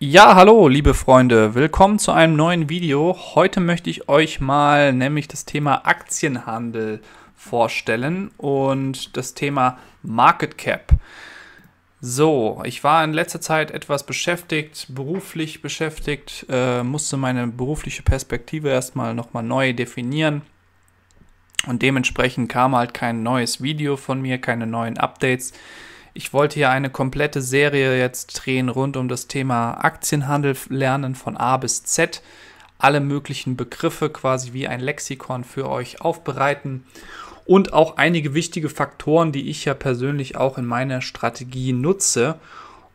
Ja, hallo, liebe Freunde, willkommen zu einem neuen Video. Heute möchte ich euch mal nämlich das Thema Aktienhandel vorstellen und das Thema Market Cap. So, ich war in letzter Zeit etwas beschäftigt, beruflich beschäftigt, äh, musste meine berufliche Perspektive erstmal nochmal neu definieren und dementsprechend kam halt kein neues Video von mir, keine neuen Updates. Ich wollte hier eine komplette Serie jetzt drehen rund um das Thema Aktienhandel lernen von A bis Z. Alle möglichen Begriffe quasi wie ein Lexikon für euch aufbereiten und auch einige wichtige Faktoren, die ich ja persönlich auch in meiner Strategie nutze.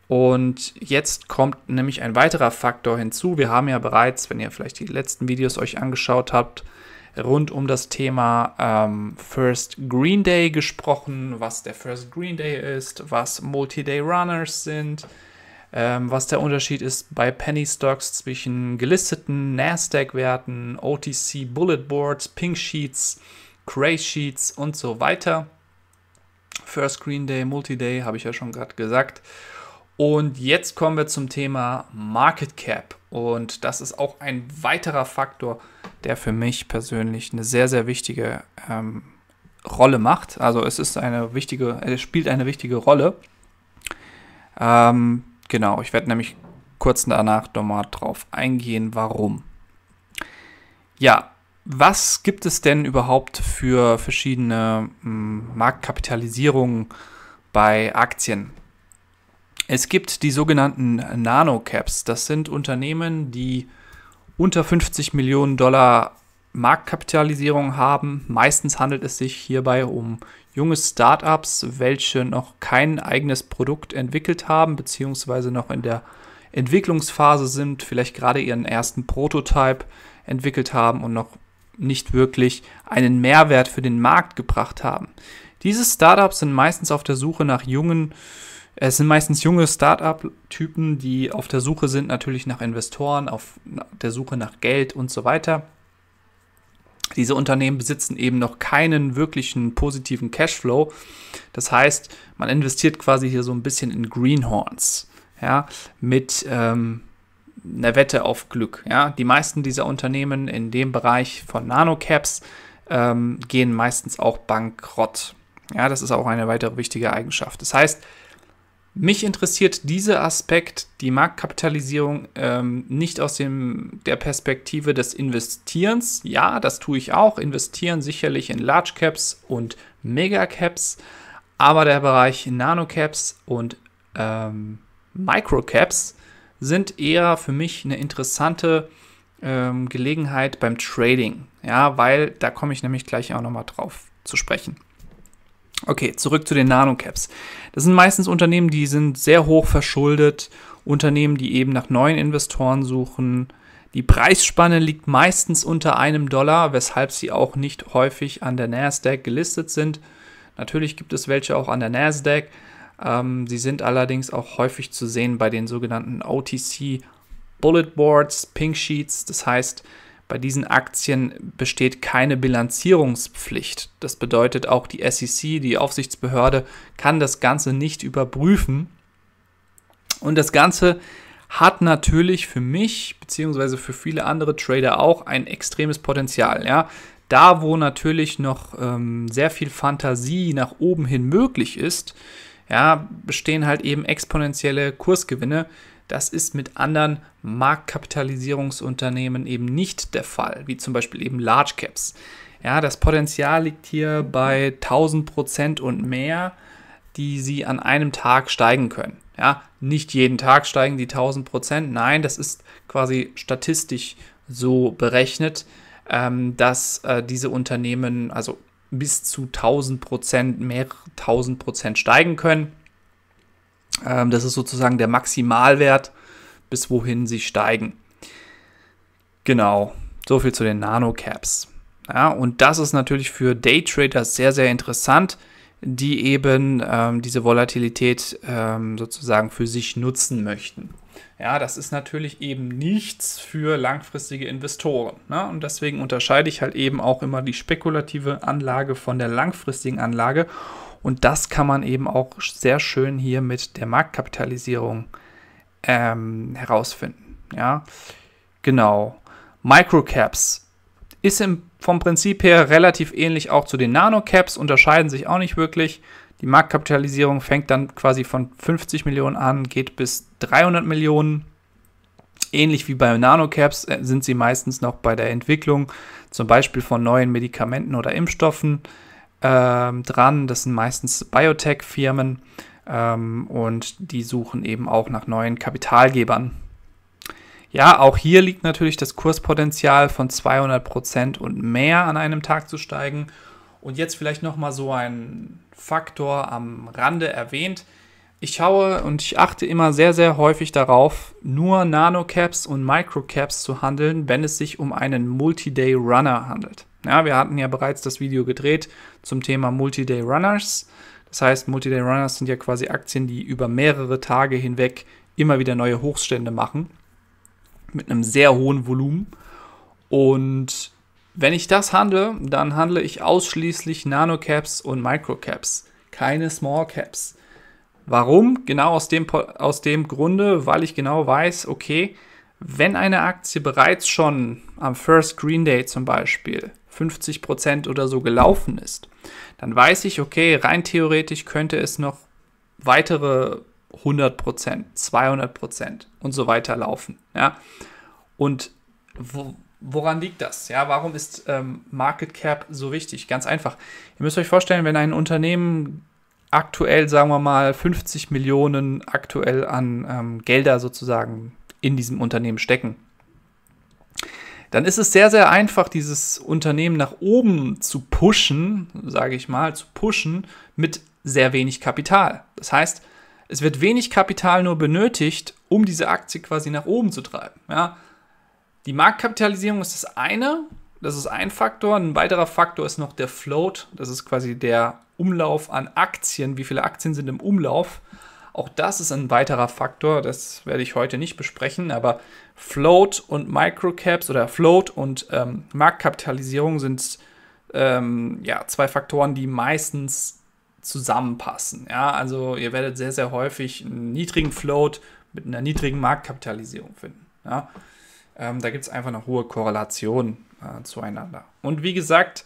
Und jetzt kommt nämlich ein weiterer Faktor hinzu. Wir haben ja bereits, wenn ihr vielleicht die letzten Videos euch angeschaut habt, rund um das Thema ähm, First Green Day gesprochen, was der First Green Day ist, was Multi-Day Runners sind, ähm, was der Unterschied ist bei Penny Stocks zwischen gelisteten Nasdaq-Werten, OTC Bullet Boards, Pink Sheets, Cray Sheets und so weiter. First Green Day, Multi-Day, habe ich ja schon gerade gesagt. Und jetzt kommen wir zum Thema Market Cap. Und das ist auch ein weiterer Faktor, der für mich persönlich eine sehr, sehr wichtige ähm, Rolle macht. Also es ist eine wichtige, es spielt eine wichtige Rolle. Ähm, genau, ich werde nämlich kurz danach nochmal drauf eingehen, warum. Ja, was gibt es denn überhaupt für verschiedene ähm, Marktkapitalisierungen bei Aktien? Es gibt die sogenannten Nanocaps. Das sind Unternehmen, die unter 50 Millionen Dollar Marktkapitalisierung haben. Meistens handelt es sich hierbei um junge Startups, welche noch kein eigenes Produkt entwickelt haben, beziehungsweise noch in der Entwicklungsphase sind, vielleicht gerade ihren ersten Prototype entwickelt haben und noch nicht wirklich einen Mehrwert für den Markt gebracht haben. Diese Startups sind meistens auf der Suche nach jungen es sind meistens junge Start-up-Typen, die auf der Suche sind natürlich nach Investoren, auf der Suche nach Geld und so weiter. Diese Unternehmen besitzen eben noch keinen wirklichen positiven Cashflow. Das heißt, man investiert quasi hier so ein bisschen in Greenhorns, ja, mit ähm, einer Wette auf Glück. Ja. Die meisten dieser Unternehmen in dem Bereich von Nanocaps ähm, gehen meistens auch bankrott. Ja, das ist auch eine weitere wichtige Eigenschaft. Das heißt, mich interessiert dieser Aspekt, die Marktkapitalisierung, ähm, nicht aus dem, der Perspektive des Investierens. Ja, das tue ich auch. Investieren sicherlich in Large Caps und Mega Caps. Aber der Bereich Nano Caps und ähm, Micro Caps sind eher für mich eine interessante ähm, Gelegenheit beim Trading. Ja, weil da komme ich nämlich gleich auch nochmal drauf zu sprechen. Okay, zurück zu den Nanocaps. Das sind meistens Unternehmen, die sind sehr hoch verschuldet, Unternehmen, die eben nach neuen Investoren suchen. Die Preisspanne liegt meistens unter einem Dollar, weshalb sie auch nicht häufig an der Nasdaq gelistet sind. Natürlich gibt es welche auch an der Nasdaq. Ähm, sie sind allerdings auch häufig zu sehen bei den sogenannten OTC Bulletboards, Pink Sheets. Das heißt, bei diesen Aktien besteht keine Bilanzierungspflicht. Das bedeutet, auch die SEC, die Aufsichtsbehörde, kann das Ganze nicht überprüfen. Und das Ganze hat natürlich für mich beziehungsweise für viele andere Trader auch ein extremes Potenzial. Ja? Da, wo natürlich noch ähm, sehr viel Fantasie nach oben hin möglich ist, ja, bestehen halt eben exponentielle Kursgewinne, das ist mit anderen Marktkapitalisierungsunternehmen eben nicht der Fall, wie zum Beispiel eben Large Caps. Ja, das Potenzial liegt hier bei 1000 Prozent und mehr, die sie an einem Tag steigen können. Ja, nicht jeden Tag steigen die 1000 Prozent. Nein, das ist quasi statistisch so berechnet, ähm, dass äh, diese Unternehmen also bis zu 1000 Prozent, mehrere 1000 Prozent steigen können. Ähm, das ist sozusagen der Maximalwert, bis wohin sie steigen. Genau, so viel zu den Nano Caps. Ja, und das ist natürlich für Daytrader sehr, sehr interessant, die eben ähm, diese Volatilität ähm, sozusagen für sich nutzen möchten. Ja, das ist natürlich eben nichts für langfristige Investoren. Ne? Und deswegen unterscheide ich halt eben auch immer die spekulative Anlage von der langfristigen Anlage und das kann man eben auch sehr schön hier mit der Marktkapitalisierung ähm, herausfinden. Ja, genau. Microcaps ist im, vom Prinzip her relativ ähnlich auch zu den Nanocaps, unterscheiden sich auch nicht wirklich. Die Marktkapitalisierung fängt dann quasi von 50 Millionen an, geht bis 300 Millionen. Ähnlich wie bei Nanocaps äh, sind sie meistens noch bei der Entwicklung, zum Beispiel von neuen Medikamenten oder Impfstoffen ähm, dran. Das sind meistens Biotech-Firmen ähm, und die suchen eben auch nach neuen Kapitalgebern. Ja, auch hier liegt natürlich das Kurspotenzial von 200% und mehr an einem Tag zu steigen. Und jetzt vielleicht nochmal so ein Faktor am Rande erwähnt. Ich schaue und ich achte immer sehr, sehr häufig darauf, nur Nanocaps und Microcaps zu handeln, wenn es sich um einen Multi-Day-Runner handelt. Ja, wir hatten ja bereits das Video gedreht zum Thema Multi-Day Runners. Das heißt, Multi-Day Runners sind ja quasi Aktien, die über mehrere Tage hinweg immer wieder neue Hochstände machen. Mit einem sehr hohen Volumen. Und wenn ich das handle, dann handle ich ausschließlich Nanocaps und Microcaps, keine Smallcaps. Warum? Genau aus dem, aus dem Grunde, weil ich genau weiß, okay, wenn eine Aktie bereits schon am First Green Day zum Beispiel 50 Prozent oder so gelaufen ist, dann weiß ich, okay, rein theoretisch könnte es noch weitere 100 Prozent, 200 Prozent und so weiter laufen. Ja? Und wo, woran liegt das? Ja, warum ist ähm, Market Cap so wichtig? Ganz einfach. Ihr müsst euch vorstellen, wenn ein Unternehmen aktuell, sagen wir mal, 50 Millionen aktuell an ähm, Gelder sozusagen in diesem Unternehmen stecken, dann ist es sehr, sehr einfach, dieses Unternehmen nach oben zu pushen, sage ich mal, zu pushen mit sehr wenig Kapital. Das heißt, es wird wenig Kapital nur benötigt, um diese Aktie quasi nach oben zu treiben. Ja? Die Marktkapitalisierung ist das eine, das ist ein Faktor. Ein weiterer Faktor ist noch der Float, das ist quasi der Umlauf an Aktien, wie viele Aktien sind im Umlauf. Auch das ist ein weiterer Faktor, das werde ich heute nicht besprechen, aber Float und Microcaps oder Float und ähm, Marktkapitalisierung sind ähm, ja, zwei Faktoren, die meistens zusammenpassen. Ja, also ihr werdet sehr, sehr häufig einen niedrigen Float mit einer niedrigen Marktkapitalisierung finden. Ja. Ähm, da gibt es einfach eine hohe Korrelation äh, zueinander. Und wie gesagt,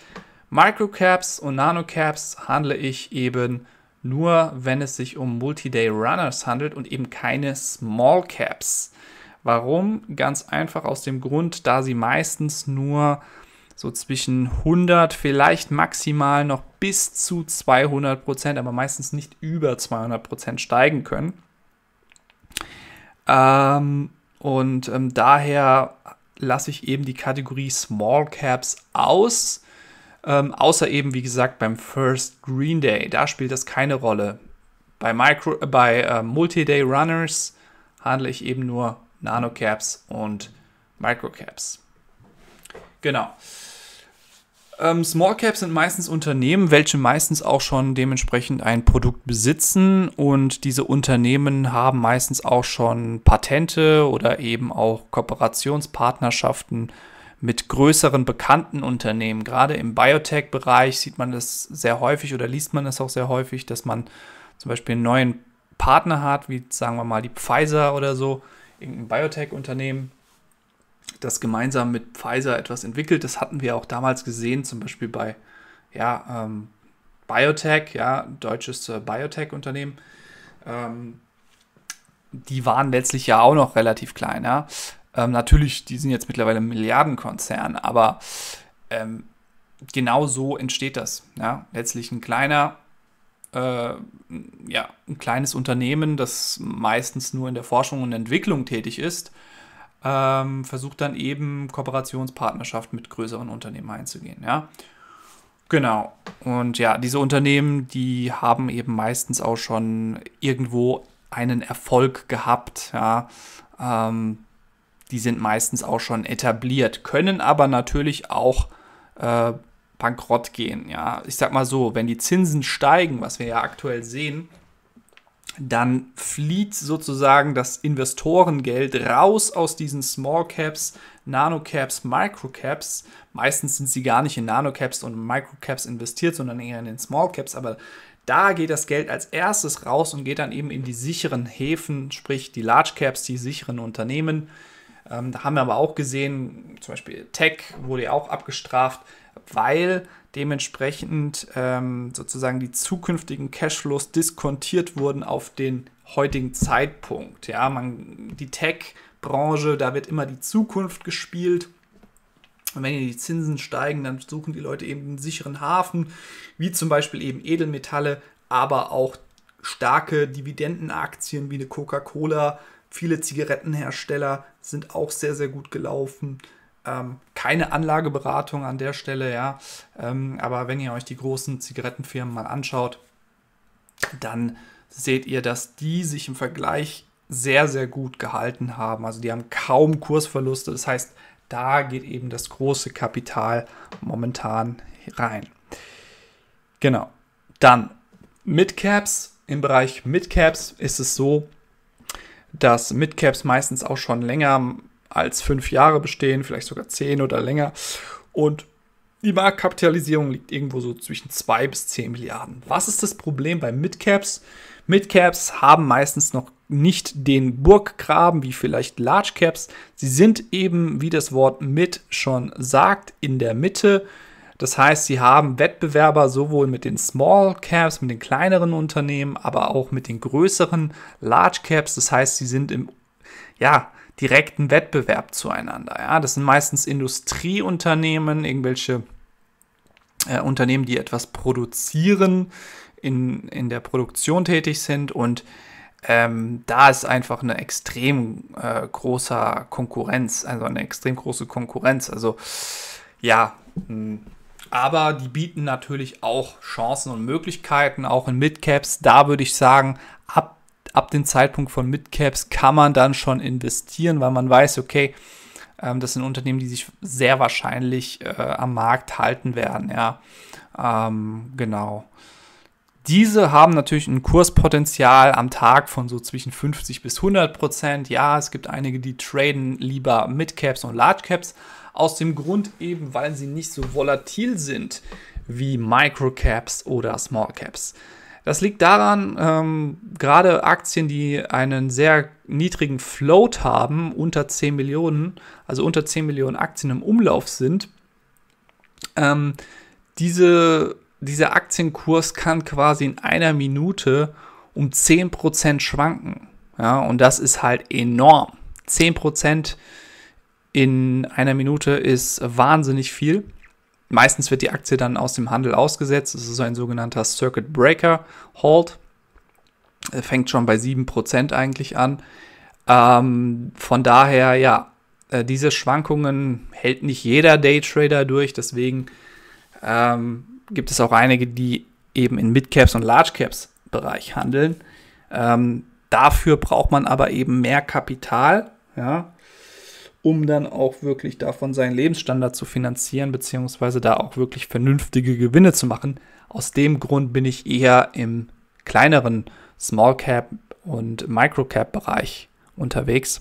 Microcaps und Nanocaps handle ich eben nur wenn es sich um Multi-Day Runners handelt und eben keine Small Caps. Warum? Ganz einfach aus dem Grund, da sie meistens nur so zwischen 100, vielleicht maximal noch bis zu 200 Prozent, aber meistens nicht über 200 Prozent steigen können. Ähm, und ähm, daher lasse ich eben die Kategorie Small Caps aus ähm, außer eben, wie gesagt, beim First Green Day. Da spielt das keine Rolle. Bei, Micro, äh, bei äh, Multi-Day Runners handle ich eben nur Nano-Caps und Micro-Caps. Genau. Ähm, Small Caps sind meistens Unternehmen, welche meistens auch schon dementsprechend ein Produkt besitzen und diese Unternehmen haben meistens auch schon Patente oder eben auch Kooperationspartnerschaften mit größeren bekannten Unternehmen. Gerade im Biotech-Bereich sieht man das sehr häufig oder liest man das auch sehr häufig, dass man zum Beispiel einen neuen Partner hat, wie sagen wir mal die Pfizer oder so, irgendein Biotech-Unternehmen, das gemeinsam mit Pfizer etwas entwickelt. Das hatten wir auch damals gesehen, zum Beispiel bei ja, ähm, Biotech, ja, deutsches äh, Biotech-Unternehmen. Ähm, die waren letztlich ja auch noch relativ klein. Ja? Ähm, natürlich, die sind jetzt mittlerweile Milliardenkonzern, aber ähm, genau so entsteht das. Ja? Letztlich ein kleiner, äh, ja, ein kleines Unternehmen, das meistens nur in der Forschung und Entwicklung tätig ist, ähm, versucht dann eben Kooperationspartnerschaften mit größeren Unternehmen einzugehen. Ja? Genau. Und ja, diese Unternehmen, die haben eben meistens auch schon irgendwo einen Erfolg gehabt. Ja? Ähm, die sind meistens auch schon etabliert, können aber natürlich auch äh, bankrott gehen. Ja, ich sag mal so, wenn die Zinsen steigen, was wir ja aktuell sehen, dann flieht sozusagen das Investorengeld raus aus diesen Small Caps, Nano Caps, Micro Caps. Meistens sind sie gar nicht in Nano Caps und Micro Caps investiert, sondern eher in den Small Caps, aber da geht das Geld als erstes raus und geht dann eben in die sicheren Häfen, sprich die Large Caps, die sicheren Unternehmen, ähm, da haben wir aber auch gesehen, zum Beispiel Tech wurde ja auch abgestraft, weil dementsprechend ähm, sozusagen die zukünftigen Cashflows diskontiert wurden auf den heutigen Zeitpunkt. Ja, man, die Tech-Branche, da wird immer die Zukunft gespielt. Und wenn die Zinsen steigen, dann suchen die Leute eben einen sicheren Hafen, wie zum Beispiel eben Edelmetalle, aber auch starke Dividendenaktien wie eine Coca-Cola, viele Zigarettenhersteller, sind auch sehr, sehr gut gelaufen. Ähm, keine Anlageberatung an der Stelle, ja. Ähm, aber wenn ihr euch die großen Zigarettenfirmen mal anschaut, dann seht ihr, dass die sich im Vergleich sehr, sehr gut gehalten haben. Also die haben kaum Kursverluste. Das heißt, da geht eben das große Kapital momentan rein. Genau. Dann Midcaps. Im Bereich Midcaps ist es so, dass Midcaps meistens auch schon länger als fünf Jahre bestehen, vielleicht sogar zehn oder länger. Und die Marktkapitalisierung liegt irgendwo so zwischen zwei bis zehn Milliarden. Was ist das Problem bei Midcaps? Midcaps haben meistens noch nicht den Burggraben wie vielleicht Large Caps. Sie sind eben, wie das Wort Mid schon sagt, in der Mitte das heißt, sie haben Wettbewerber sowohl mit den Small Caps, mit den kleineren Unternehmen, aber auch mit den größeren Large Caps. Das heißt, sie sind im ja, direkten Wettbewerb zueinander. Ja? Das sind meistens Industrieunternehmen, irgendwelche äh, Unternehmen, die etwas produzieren, in, in der Produktion tätig sind und ähm, da ist einfach eine extrem äh, große Konkurrenz, also eine extrem große Konkurrenz. Also ja, hm. Aber die bieten natürlich auch Chancen und Möglichkeiten, auch in Midcaps. Da würde ich sagen, ab, ab dem Zeitpunkt von Midcaps kann man dann schon investieren, weil man weiß, okay, ähm, das sind Unternehmen, die sich sehr wahrscheinlich äh, am Markt halten werden. Ja, ähm, genau. Diese haben natürlich ein Kurspotenzial am Tag von so zwischen 50 bis 100 Prozent. Ja, es gibt einige, die traden lieber Midcaps und Largecaps. Caps aus dem Grund eben, weil sie nicht so volatil sind wie Microcaps oder Smallcaps. Das liegt daran, ähm, gerade Aktien, die einen sehr niedrigen Float haben, unter 10 Millionen, also unter 10 Millionen Aktien im Umlauf sind, ähm, diese, dieser Aktienkurs kann quasi in einer Minute um 10% schwanken. Ja, und das ist halt enorm. 10% in einer Minute ist wahnsinnig viel. Meistens wird die Aktie dann aus dem Handel ausgesetzt. Es ist ein sogenannter Circuit Breaker Halt. Äh, fängt schon bei 7% eigentlich an. Ähm, von daher, ja, äh, diese Schwankungen hält nicht jeder Daytrader durch. Deswegen ähm, gibt es auch einige, die eben in Midcaps und Large Caps Bereich handeln. Ähm, dafür braucht man aber eben mehr Kapital. Ja? um dann auch wirklich davon seinen Lebensstandard zu finanzieren, beziehungsweise da auch wirklich vernünftige Gewinne zu machen. Aus dem Grund bin ich eher im kleineren Small Cap und Micro Cap Bereich unterwegs.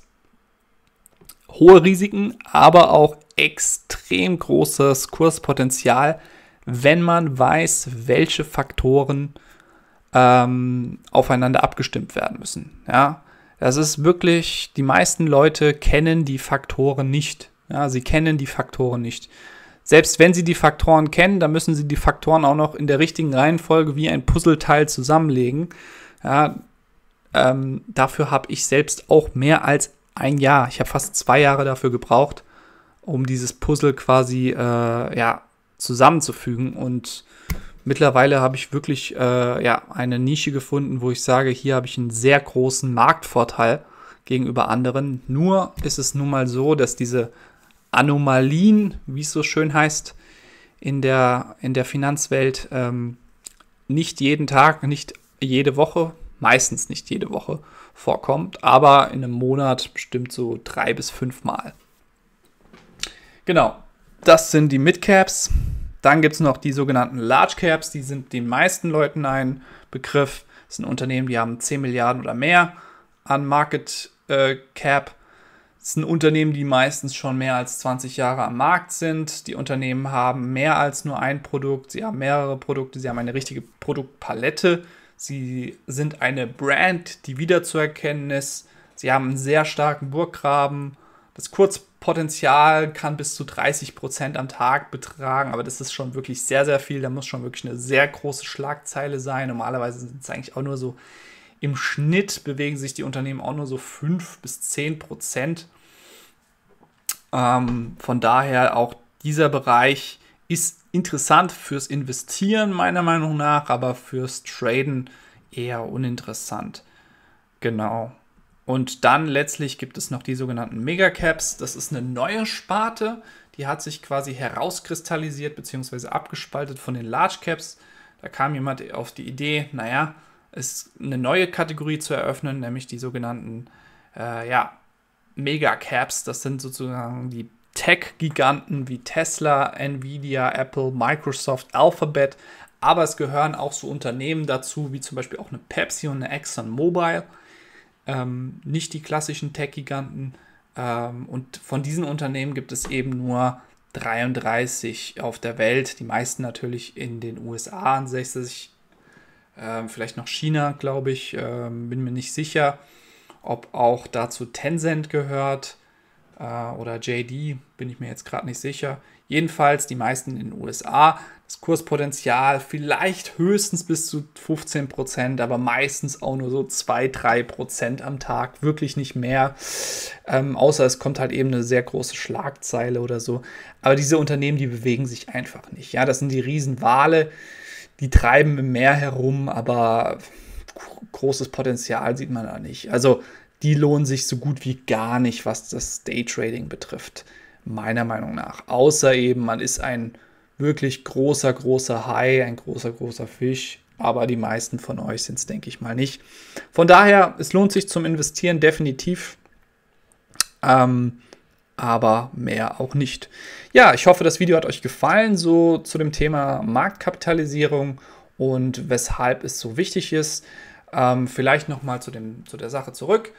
Hohe Risiken, aber auch extrem großes Kurspotenzial, wenn man weiß, welche Faktoren ähm, aufeinander abgestimmt werden müssen. Ja, das ist wirklich, die meisten Leute kennen die Faktoren nicht. Ja, sie kennen die Faktoren nicht. Selbst wenn sie die Faktoren kennen, dann müssen sie die Faktoren auch noch in der richtigen Reihenfolge wie ein Puzzleteil zusammenlegen. Ja, ähm, dafür habe ich selbst auch mehr als ein Jahr. Ich habe fast zwei Jahre dafür gebraucht, um dieses Puzzle quasi äh, ja, zusammenzufügen und Mittlerweile habe ich wirklich äh, ja, eine Nische gefunden, wo ich sage, hier habe ich einen sehr großen Marktvorteil gegenüber anderen. Nur ist es nun mal so, dass diese Anomalien, wie es so schön heißt, in der, in der Finanzwelt ähm, nicht jeden Tag, nicht jede Woche, meistens nicht jede Woche vorkommt, aber in einem Monat bestimmt so drei bis fünf Mal. Genau, das sind die Midcaps. Dann gibt es noch die sogenannten Large Caps, die sind den meisten Leuten ein Begriff. Das sind Unternehmen, die haben 10 Milliarden oder mehr an Market äh, Cap. Das sind Unternehmen, die meistens schon mehr als 20 Jahre am Markt sind. Die Unternehmen haben mehr als nur ein Produkt, sie haben mehrere Produkte, sie haben eine richtige Produktpalette. Sie sind eine Brand, die wiederzuerkennen ist. Sie haben einen sehr starken Burggraben. Das kurz Potenzial kann bis zu 30 Prozent am Tag betragen, aber das ist schon wirklich sehr, sehr viel. Da muss schon wirklich eine sehr große Schlagzeile sein. Normalerweise sind es eigentlich auch nur so, im Schnitt bewegen sich die Unternehmen auch nur so 5 bis 10 Prozent. Ähm, von daher auch dieser Bereich ist interessant fürs Investieren meiner Meinung nach, aber fürs Traden eher uninteressant. Genau. Und dann letztlich gibt es noch die sogenannten Megacaps. Das ist eine neue Sparte, die hat sich quasi herauskristallisiert bzw. abgespaltet von den Large Caps. Da kam jemand auf die Idee, naja, es eine neue Kategorie zu eröffnen, nämlich die sogenannten äh, ja, Megacaps. Das sind sozusagen die Tech-Giganten wie Tesla, Nvidia, Apple, Microsoft, Alphabet. Aber es gehören auch so Unternehmen dazu, wie zum Beispiel auch eine Pepsi und eine ExxonMobil. Mobile ähm, nicht die klassischen Tech-Giganten. Ähm, und von diesen Unternehmen gibt es eben nur 33 auf der Welt, die meisten natürlich in den USA, 60, äh, vielleicht noch China, glaube ich, äh, bin mir nicht sicher, ob auch dazu Tencent gehört äh, oder JD, bin ich mir jetzt gerade nicht sicher. Jedenfalls die meisten in den USA das Kurspotenzial vielleicht höchstens bis zu 15 Prozent, aber meistens auch nur so 2, 3 Prozent am Tag, wirklich nicht mehr. Ähm, außer es kommt halt eben eine sehr große Schlagzeile oder so. Aber diese Unternehmen, die bewegen sich einfach nicht. Ja, das sind die Riesenwale, die treiben im Meer herum, aber großes Potenzial sieht man da nicht. Also die lohnen sich so gut wie gar nicht, was das Daytrading betrifft, meiner Meinung nach. Außer eben, man ist ein wirklich großer, großer Hai, ein großer, großer Fisch. Aber die meisten von euch sind es, denke ich mal, nicht. Von daher, es lohnt sich zum Investieren definitiv. Ähm, aber mehr auch nicht. Ja, ich hoffe, das Video hat euch gefallen, so zu dem Thema Marktkapitalisierung und weshalb es so wichtig ist. Ähm, vielleicht nochmal zu, zu der Sache zurück.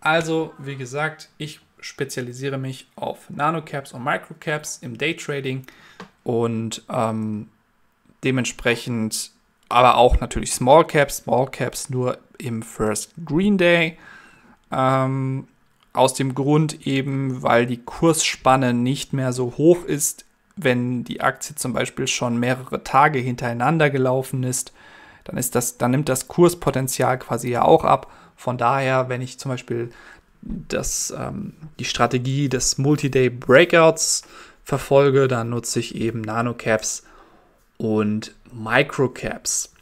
Also, wie gesagt, ich spezialisiere mich auf Nanocaps und Microcaps im Daytrading. Und ähm, dementsprechend aber auch natürlich Small Caps, Small Caps nur im First Green Day. Ähm, aus dem Grund eben, weil die Kursspanne nicht mehr so hoch ist, wenn die Aktie zum Beispiel schon mehrere Tage hintereinander gelaufen ist, dann ist das, dann nimmt das Kurspotenzial quasi ja auch ab. Von daher, wenn ich zum Beispiel das, ähm, die Strategie des Multi-Day Breakouts verfolge, dann nutze ich eben Nanocaps und Microcaps.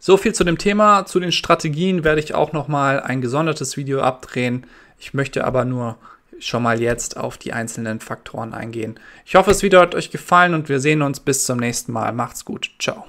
So viel zu dem Thema. Zu den Strategien werde ich auch nochmal ein gesondertes Video abdrehen. Ich möchte aber nur schon mal jetzt auf die einzelnen Faktoren eingehen. Ich hoffe, das Video hat euch gefallen und wir sehen uns bis zum nächsten Mal. Macht's gut. Ciao.